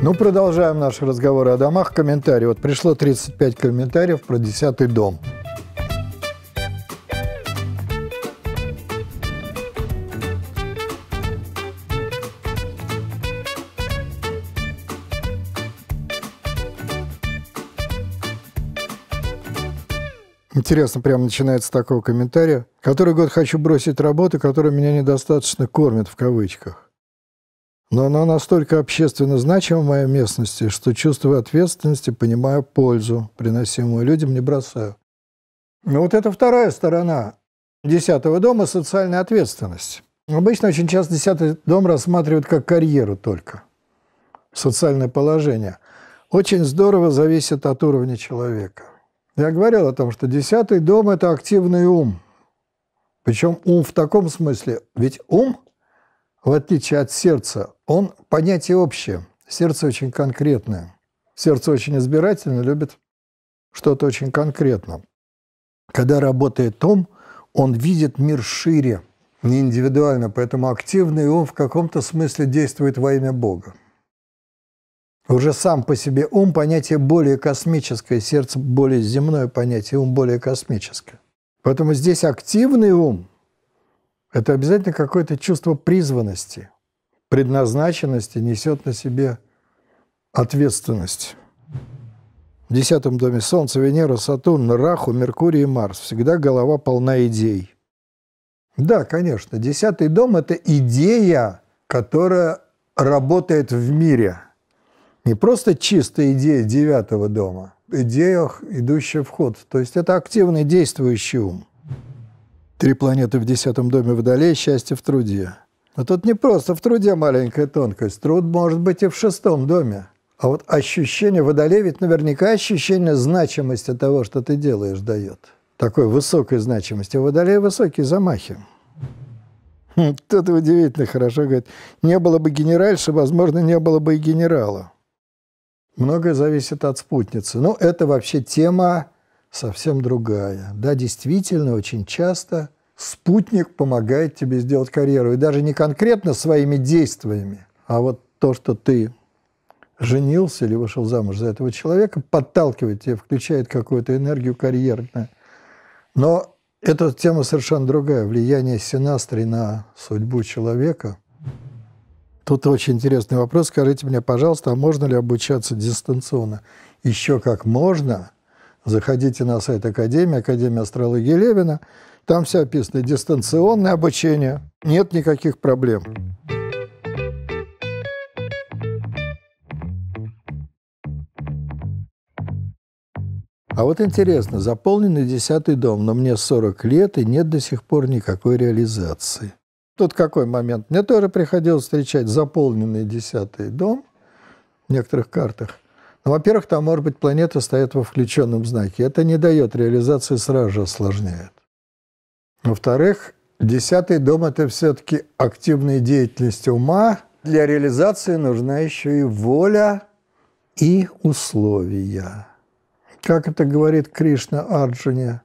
Ну, продолжаем наши разговоры о домах. Комментарии. Вот пришло 35 комментариев про 10 дом. Интересно, прямо начинается такого комментария. «Который год хочу бросить работу, которая меня недостаточно кормит», в кавычках. Но она настолько общественно значима в моей местности, что чувствую ответственности, понимаю пользу, приносимую людям, не бросаю. Но ну, вот это вторая сторона десятого дома – социальная ответственность. Обычно очень часто десятый дом рассматривают как карьеру только, социальное положение. Очень здорово зависит от уровня человека. Я говорил о том, что десятый дом – это активный ум. Причем ум в таком смысле, ведь ум в отличие от сердца, он понятие общее. Сердце очень конкретное. Сердце очень избирательно, любит что-то очень конкретно. Когда работает ум, он видит мир шире, не индивидуально, поэтому активный ум в каком-то смысле действует во имя Бога. Уже сам по себе ум – понятие более космическое, сердце – более земное понятие, ум – более космическое. Поэтому здесь активный ум – это обязательно какое-то чувство призванности, предназначенности несет на себе ответственность. В десятом доме Солнце, Венера, Сатурн, Раху, Меркурий и Марс. Всегда голова полна идей. Да, конечно, десятый дом – это идея, которая работает в мире. Не просто чистая идея девятого дома, идея, идущая в ход. То есть это активный действующий ум. Три планеты в десятом доме Водолея, счастье в труде. Но тут не просто в труде маленькая тонкость. Труд может быть и в шестом доме. А вот ощущение Водолея ведь наверняка ощущение значимости того, что ты делаешь, дает. Такой высокой значимости. У Водолея высокие замахи. Кто-то хм, удивительно хорошо говорит. Не было бы генеральши, возможно, не было бы и генерала. Многое зависит от спутницы. Но это вообще тема совсем другая. Да, действительно, очень часто – спутник помогает тебе сделать карьеру. И даже не конкретно своими действиями, а вот то, что ты женился или вышел замуж за этого человека, подталкивает тебя, включает какую-то энергию карьерную. Но эта тема совершенно другая. Влияние синастрии на судьбу человека. Тут очень интересный вопрос. Скажите мне, пожалуйста, а можно ли обучаться дистанционно? Еще как можно – Заходите на сайт Академии, Академия астрологии Левина. Там все описано. Дистанционное обучение. Нет никаких проблем. А вот интересно, заполненный десятый дом, но мне 40 лет и нет до сих пор никакой реализации. Тут какой момент? Мне тоже приходилось встречать заполненный десятый дом в некоторых картах – ну, во-первых, там, может быть, планета стоит во включенном знаке. Это не дает реализации, сразу же осложняет. Во-вторых, десятый дом – это все-таки активная деятельность ума. Для реализации нужна еще и воля и условия. Как это говорит Кришна Арджуне,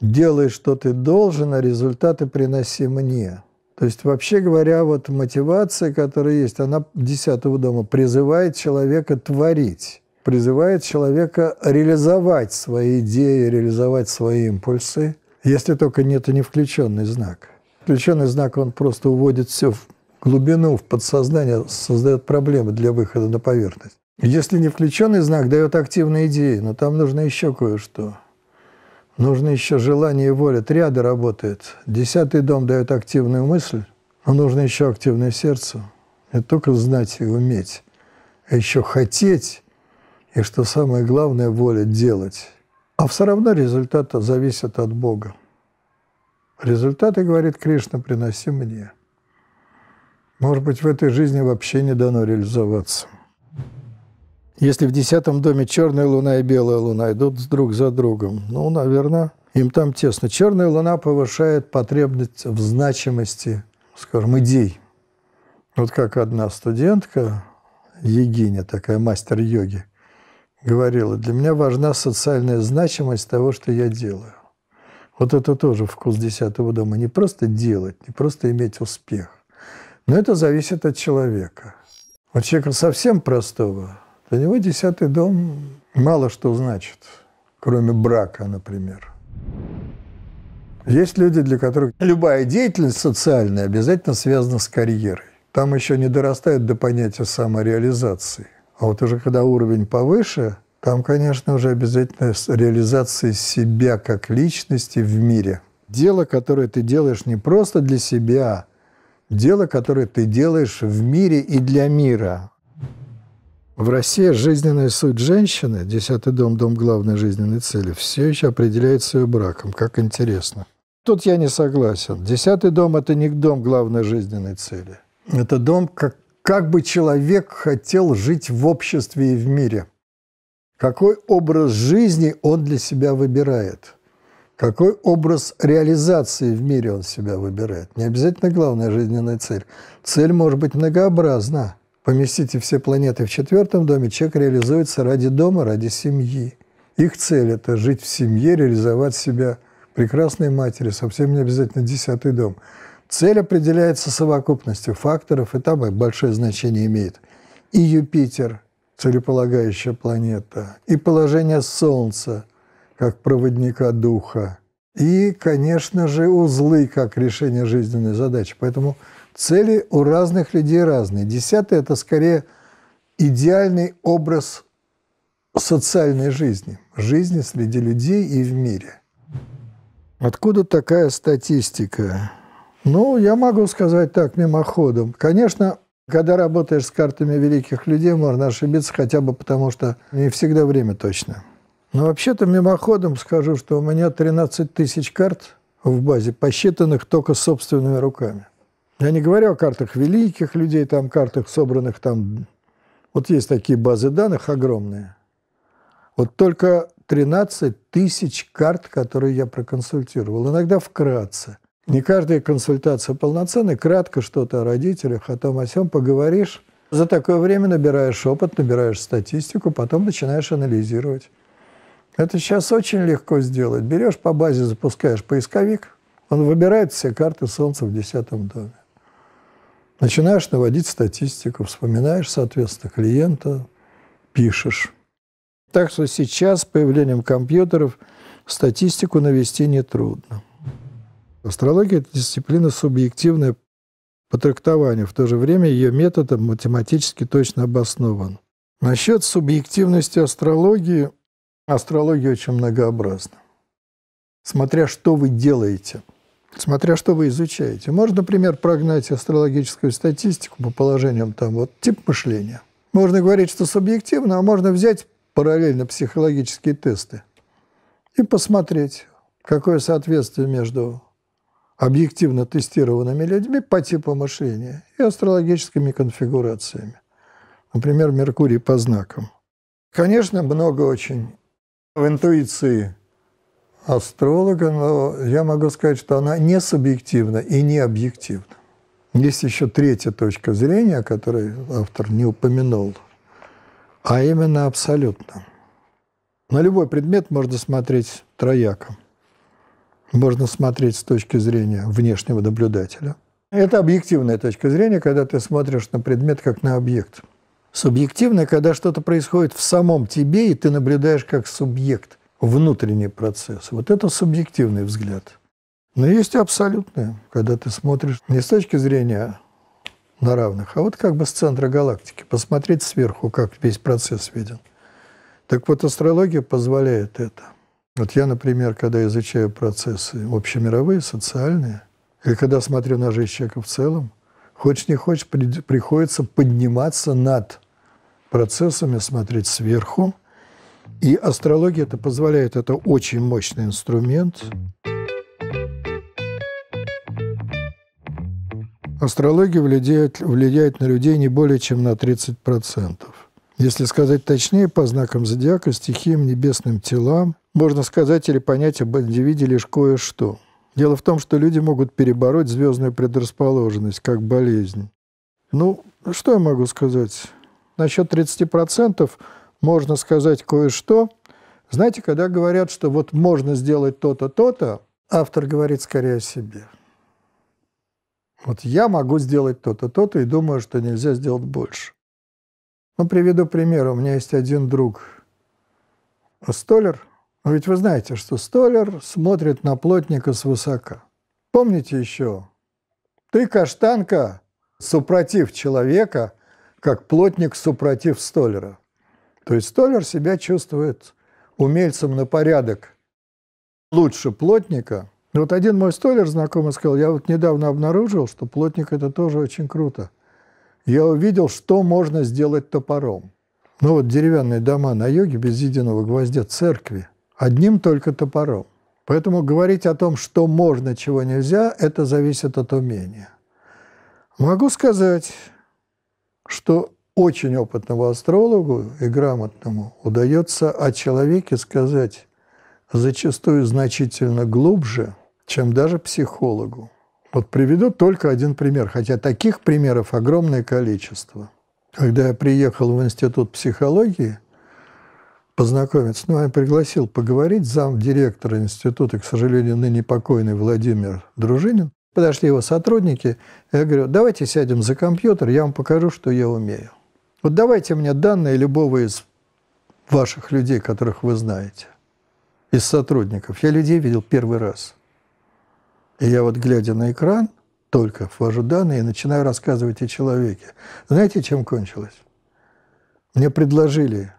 «Делай, что ты должен, а результаты приноси мне». То есть, вообще говоря, вот мотивация, которая есть, она десятого дома призывает человека творить, призывает человека реализовать свои идеи, реализовать свои импульсы, если только нет и не включенный знак. Включенный знак, он просто уводит все в глубину, в подсознание, создает проблемы для выхода на поверхность. Если не включенный знак дает активные идеи, но там нужно еще кое-что. Нужно еще желание и воля. Триада работает. Десятый дом дает активную мысль, но нужно еще активное сердце. Не только знать и уметь, а еще хотеть, и, что самое главное, воля делать. А все равно результаты зависят от Бога. Результаты, говорит Кришна, приноси мне. Может быть, в этой жизни вообще не дано реализоваться. Если в десятом доме черная луна и белая луна идут друг за другом, ну, наверное, им там тесно. Черная луна повышает потребность в значимости, скажем, идей. Вот как одна студентка, Егиня, такая мастер йоги, говорила, для меня важна социальная значимость того, что я делаю. Вот это тоже вкус десятого дома. Не просто делать, не просто иметь успех. Но это зависит от человека. От человека совсем простого, для него десятый дом мало что значит, кроме брака, например. Есть люди, для которых любая деятельность социальная обязательно связана с карьерой. Там еще не дорастают до понятия самореализации. А вот уже когда уровень повыше, там, конечно, уже обязательно реализация себя как личности в мире. Дело, которое ты делаешь не просто для себя, дело, которое ты делаешь в мире и для мира. В России жизненная суть женщины, десятый дом, дом главной жизненной цели, все еще определяется ее браком. Как интересно. Тут я не согласен. Десятый дом – это не дом главной жизненной цели. Это дом, как, как бы человек хотел жить в обществе и в мире. Какой образ жизни он для себя выбирает. Какой образ реализации в мире он себя выбирает. Не обязательно главная жизненная цель. Цель может быть многообразна. Поместите все планеты в четвертом доме, человек реализуется ради дома, ради семьи. Их цель – это жить в семье, реализовать себя прекрасной матери, совсем не обязательно десятый дом. Цель определяется совокупностью факторов, и там и большое значение имеет. И Юпитер, целеполагающая планета, и положение Солнца, как проводника духа, и, конечно же, узлы, как решение жизненной задачи. Поэтому Цели у разных людей разные. Десятый – это скорее идеальный образ социальной жизни, жизни среди людей и в мире. Откуда такая статистика? Ну, я могу сказать так, мимоходом. Конечно, когда работаешь с картами великих людей, можно ошибиться хотя бы потому, что не всегда время точно. Но вообще-то мимоходом скажу, что у меня 13 тысяч карт в базе, посчитанных только собственными руками. Я не говорю о картах великих людей, там картах собранных там. Вот есть такие базы данных огромные. Вот только 13 тысяч карт, которые я проконсультировал. Иногда вкратце. Не каждая консультация полноценная. Кратко что-то о родителях, о том, о сём поговоришь. За такое время набираешь опыт, набираешь статистику, потом начинаешь анализировать. Это сейчас очень легко сделать. Берешь по базе, запускаешь поисковик, он выбирает все карты Солнца в десятом доме. Начинаешь наводить статистику, вспоминаешь, соответственно, клиента, пишешь. Так что сейчас с появлением компьютеров статистику навести нетрудно. Астрология – это дисциплина субъективная по трактованию. В то же время ее методом математически точно обоснован. Насчет субъективности астрологии. Астрология очень многообразна. Смотря что вы делаете – Смотря что вы изучаете. Можно, например, прогнать астрологическую статистику по положениям там вот тип мышления. Можно говорить, что субъективно, а можно взять параллельно психологические тесты и посмотреть, какое соответствие между объективно тестированными людьми по типу мышления и астрологическими конфигурациями. Например, Меркурий по знакам. Конечно, много очень в интуиции астролога, но я могу сказать, что она не субъективна и не объективна. Есть еще третья точка зрения, о которой автор не упомянул, а именно абсолютно. На любой предмет можно смотреть трояко. Можно смотреть с точки зрения внешнего наблюдателя. Это объективная точка зрения, когда ты смотришь на предмет как на объект. Субъективная, когда что-то происходит в самом тебе, и ты наблюдаешь как субъект – внутренний процесс. Вот это субъективный взгляд. Но есть и абсолютное, когда ты смотришь не с точки зрения на равных, а вот как бы с центра галактики, посмотреть сверху, как весь процесс виден. Так вот, астрология позволяет это. Вот я, например, когда изучаю процессы общемировые, социальные, или когда смотрю на жизнь человека в целом, хочешь не хочешь, приходится подниматься над процессами, смотреть сверху, и астрология это позволяет, это очень мощный инструмент. Астрология влияет, влияет на людей не более чем на 30%. Если сказать точнее, по знакам зодиака, стихиям, небесным телам, можно сказать или понять об индивиде лишь кое-что. Дело в том, что люди могут перебороть звездную предрасположенность, как болезнь. Ну, что я могу сказать? Насчет 30% можно сказать кое-что. Знаете, когда говорят, что вот можно сделать то-то, то-то, автор говорит скорее о себе. Вот я могу сделать то-то, то-то и думаю, что нельзя сделать больше. Ну, приведу пример. У меня есть один друг, столер. Ну, ведь вы знаете, что столер смотрит на плотника свысока. Помните еще? Ты, каштанка, супротив человека, как плотник супротив столера. То есть столяр себя чувствует умельцем на порядок лучше плотника. Вот один мой столяр знакомый сказал, я вот недавно обнаружил, что плотник – это тоже очень круто. Я увидел, что можно сделать топором. Ну вот деревянные дома на юге без единого гвоздя церкви. Одним только топором. Поэтому говорить о том, что можно, чего нельзя, это зависит от умения. Могу сказать, что очень опытному астрологу и грамотному удается о человеке сказать зачастую значительно глубже, чем даже психологу. Вот приведу только один пример, хотя таких примеров огромное количество. Когда я приехал в институт психологии познакомиться, ну, я пригласил поговорить зам директора института, к сожалению, ныне покойный Владимир Дружинин, подошли его сотрудники, я говорю, давайте сядем за компьютер, я вам покажу, что я умею. Вот давайте мне данные любого из ваших людей, которых вы знаете, из сотрудников. Я людей видел первый раз. И я вот, глядя на экран, только ввожу данные и начинаю рассказывать о человеке. Знаете, чем кончилось? Мне предложили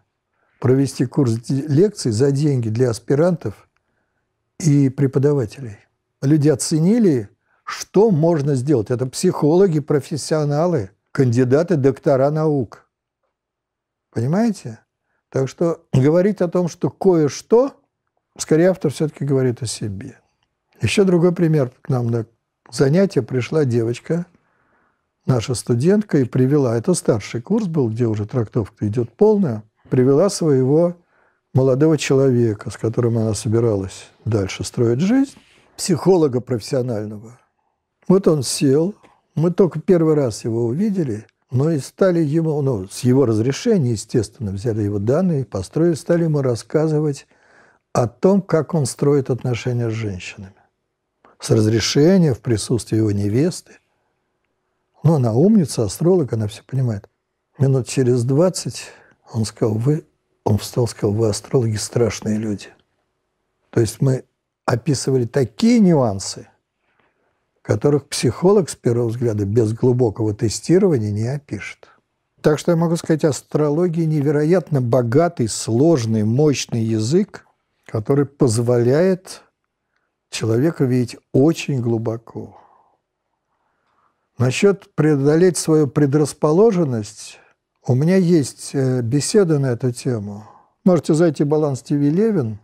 провести курс лекций за деньги для аспирантов и преподавателей. Люди оценили, что можно сделать. Это психологи, профессионалы, кандидаты, доктора наук – Понимаете? Так что говорить о том, что кое-что, скорее автор все-таки говорит о себе. Еще другой пример. К нам на занятие пришла девочка, наша студентка, и привела, это старший курс был, где уже трактовка идет полная, привела своего молодого человека, с которым она собиралась дальше строить жизнь, психолога профессионального. Вот он сел, мы только первый раз его увидели – но и стали ему, ну, с его разрешения, естественно, взяли его данные, построили, стали ему рассказывать о том, как он строит отношения с женщинами. С разрешения, в присутствии его невесты. Ну, она умница, астролог, она все понимает. Минут через 20 он сказал, вы, он встал, сказал, вы астрологи страшные люди. То есть мы описывали такие нюансы – которых психолог с первого взгляда без глубокого тестирования не опишет. Так что я могу сказать, астрология невероятно богатый, сложный, мощный язык, который позволяет человеку видеть очень глубоко. Насчет преодолеть свою предрасположенность, у меня есть э, беседа на эту тему. Можете зайти в «Баланс ТВ Левин»,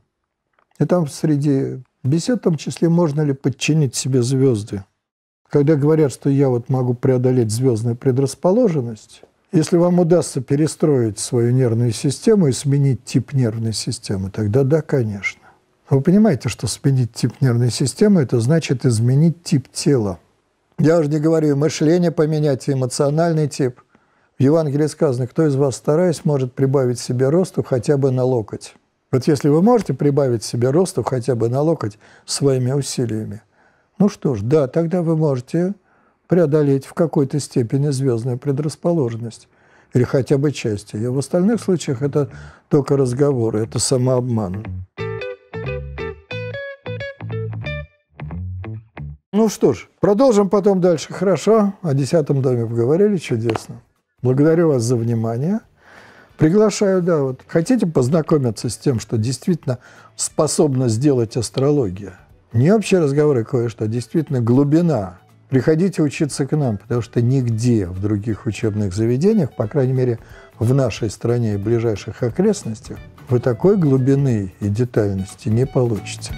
и там среди бесед, в том числе, можно ли подчинить себе звезды. Когда говорят, что я вот могу преодолеть звездную предрасположенность, если вам удастся перестроить свою нервную систему и сменить тип нервной системы, тогда да, конечно. Вы понимаете, что сменить тип нервной системы – это значит изменить тип тела. Я уже не говорю мышление поменять, эмоциональный тип. В Евангелии сказано, кто из вас, стараясь, может прибавить себе росту хотя бы на локоть. Вот если вы можете прибавить себе росту хотя бы на локоть своими усилиями – ну что ж, да, тогда вы можете преодолеть в какой-то степени звездную предрасположенность или хотя бы часть ее. в остальных случаях это только разговоры, это самообман. Ну что ж, продолжим потом дальше. Хорошо, о десятом доме поговорили, чудесно. Благодарю вас за внимание. Приглашаю, да, вот. Хотите познакомиться с тем, что действительно способна сделать астрология? Не общие разговоры кое-что, а действительно глубина. Приходите учиться к нам, потому что нигде в других учебных заведениях, по крайней мере, в нашей стране и ближайших окрестностях, вы такой глубины и детальности не получите.